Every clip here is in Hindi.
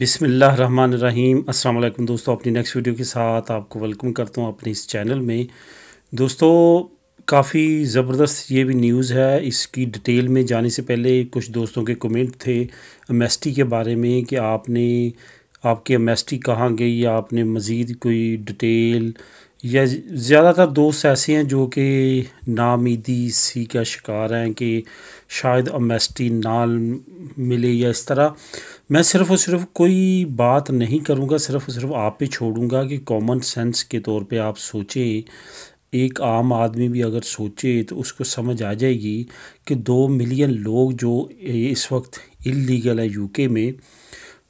बिसमीम् अल्लाम दोस्तों अपनी नेक्स्ट वीडियो के साथ आपको वेलकम करता हूँ अपने इस चैनल में दोस्तों काफ़ी ज़बरदस्त ये भी न्यूज़ है इसकी डिटेल में जाने से पहले कुछ दोस्तों के कमेंट थे एम के बारे में कि आपने आपकी एम एस टी कहाँ गई आपने मज़ीद कोई डिटेल या ज़्यादातर दोस्त ऐसे हैं जो कि नामीदी सी का शिकार हैं कि शायद अमेस्टी नाल मिले या इस तरह मैं सिर्फ़ और सिर्फ कोई बात नहीं करूँगा सिर्फ़ और सिर्फ आप पे छोड़ूंगा कि कॉमन सेंस के तौर पे आप सोचें एक आम आदमी भी अगर सोचे तो उसको समझ आ जाएगी कि दो मिलियन लोग जो इस वक्त इलीगल है यूके में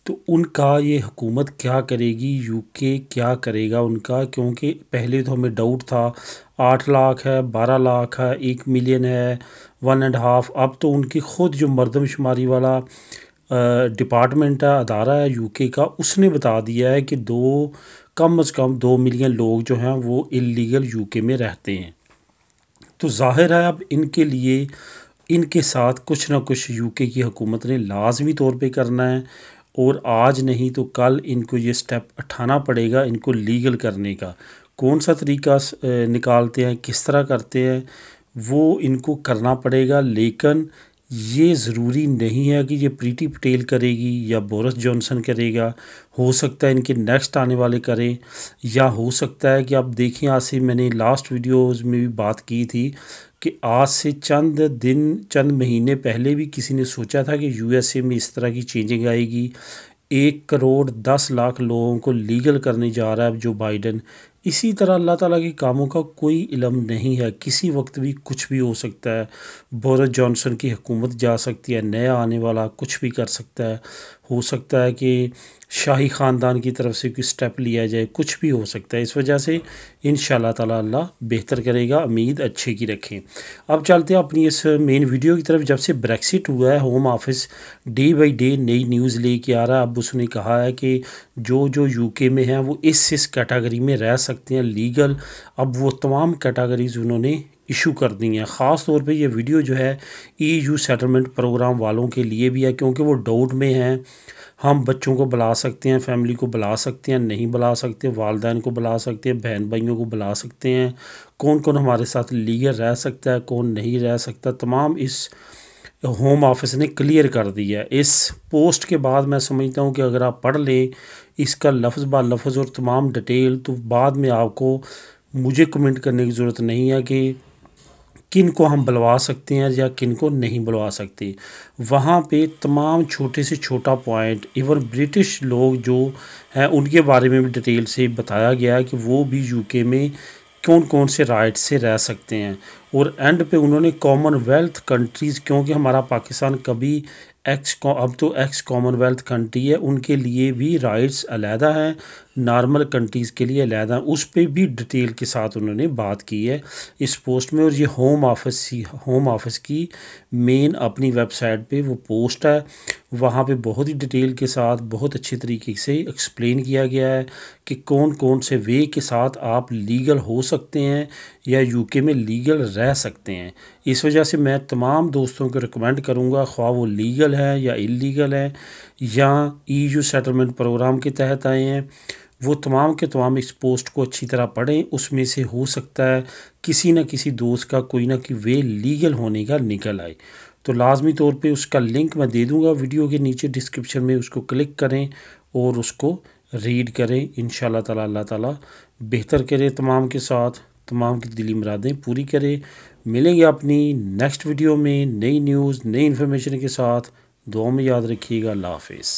तो उनका ये हुकूमत क्या करेगी यूके क्या करेगा उनका क्योंकि पहले तो हमें डाउट था आठ लाख है बारह लाख है एक मिलियन है वन एंड हाफ़ अब तो उनकी ख़ुद जो मरदमशुमारी वाला डिपार्टमेंट है अदारा है यूके का उसने बता दिया है कि दो कम अज़ कम दो मिलियन लोग जो हैं वो इलीगल यूके में रहते हैं तो जाहिर है अब इनके लिए इनके साथ कुछ ना कुछ यूके की हुकूमत ने लाजमी तौर पे करना है और आज नहीं तो कल इनको ये स्टेप उठाना पड़ेगा इनको लीगल करने का कौन सा तरीका निकालते हैं किस तरह करते हैं वो इनको करना पड़ेगा लेकिन ये ज़रूरी नहीं है कि ये प्रीति पटेल करेगी या बोरस जॉनसन करेगा हो सकता है इनके नेक्स्ट आने वाले करें या हो सकता है कि आप देखें आज से मैंने लास्ट वीडियोस में भी बात की थी कि आज से चंद दिन चंद महीने पहले भी किसी ने सोचा था कि यूएसए में इस तरह की चेंजिंग आएगी एक करोड़ दस लाख लोगों को लीगल करने जा रहा है जो बाइडन इसी तरह अल्लाह ताला के कामों का कोई इलम नहीं है किसी वक्त भी कुछ भी हो सकता है बोरिस जॉनसन की हुकूमत जा सकती है नया आने वाला कुछ भी कर सकता है हो सकता है कि शाही ख़ानदान की तरफ से कोई स्टेप लिया जाए कुछ भी हो सकता है इस वजह से इन ताला अल्लाह बेहतर करेगा उम्मीद अच्छे की रखें अब चलते हैं अपनी इस मेन वीडियो की तरफ जब से ब्रेक्सिट हुआ है home office day by day नई न्यूज़ लेके आ रहा है अब उसने कहा है कि जो जो यूके में हैं वो इस इस कैटेगरी में रह सकते सकते हैं लीगल अब वो तमाम कैटागरीज़ उन्होंने इशू कर दी हैं ख़ास तौर पे ये वीडियो जो है ईयू सेटलमेंट प्रोग्राम वालों के लिए भी है क्योंकि वो डाउट में हैं हम बच्चों को बुला सकते हैं फैमिली को बुला सकते हैं नहीं बुला सकते वालदेन को बुला सकते हैं बहन भाइयों को बुला सकते हैं कौन कौन हमारे साथ लीगल रह सकता है कौन नहीं रह सकता तमाम इस होम ऑफिस ने क्लियर कर दिया है इस पोस्ट के बाद मैं समझता हूँ कि अगर आप पढ़ लें इसका लफ्ज़ बा लफ्ज़ और तमाम डिटेल तो बाद में आपको मुझे कमेंट करने की ज़रूरत नहीं है कि किन को हम बुलवा सकते हैं या किन को नहीं बुलवा सकते वहाँ पे तमाम छोटे से छोटा पॉइंट इवन ब्रिटिश लोग जो हैं उनके बारे में भी डिटेल से बताया गया है कि वो भी यूके में कौन कौन से राइट से रह सकते हैं और एंड पे उन्होंने कॉमनवेल्थ कंट्रीज़ क्योंकि हमारा पाकिस्तान कभी एक्स अब तो एक्स कॉमनवेल्थ कंट्री है उनके लिए भी राइट्स अलहदा हैं नॉर्मल कंट्रीज़ के लिए अलहदा उस पर भी डिटेल के साथ उन्होंने बात की है इस पोस्ट में और ये होम ऑफिस होम ऑफिस की मेन अपनी वेबसाइट पे वो पोस्ट है वहाँ पे बहुत ही डिटेल के साथ बहुत अच्छे तरीके से एक्सप्लेन किया गया है कि कौन कौन से वे के साथ आप लीगल हो सकते हैं या यूके में लीगल रह सकते हैं इस वजह से मैं तमाम दोस्तों को रिकमेंड करूँगा ख्वा वो लीगल है या इलीगल है या ईयू सेटलमेंट प्रोग्राम के तहत आए हैं वो तमाम के तमाम इस पोस्ट को अच्छी तरह पढ़ें उसमें से हो सकता है किसी न किसी दोस्त का कोई ना कोई वे लीगल होने का निकल आए तो लाजमी तौर पे उसका लिंक मैं दे दूंगा वीडियो के नीचे डिस्क्रिप्शन में उसको क्लिक करें और उसको रीड करें इन ताला अल्लाह ताला बेहतर करे तमाम के साथ तमाम की दिली मरादें पूरी करें मिलेंगे अपनी नेक्स्ट वीडियो में नई न्यूज़ नई इन्फॉर्मेशन के साथ दुआ में याद रखिएगा लाफिज़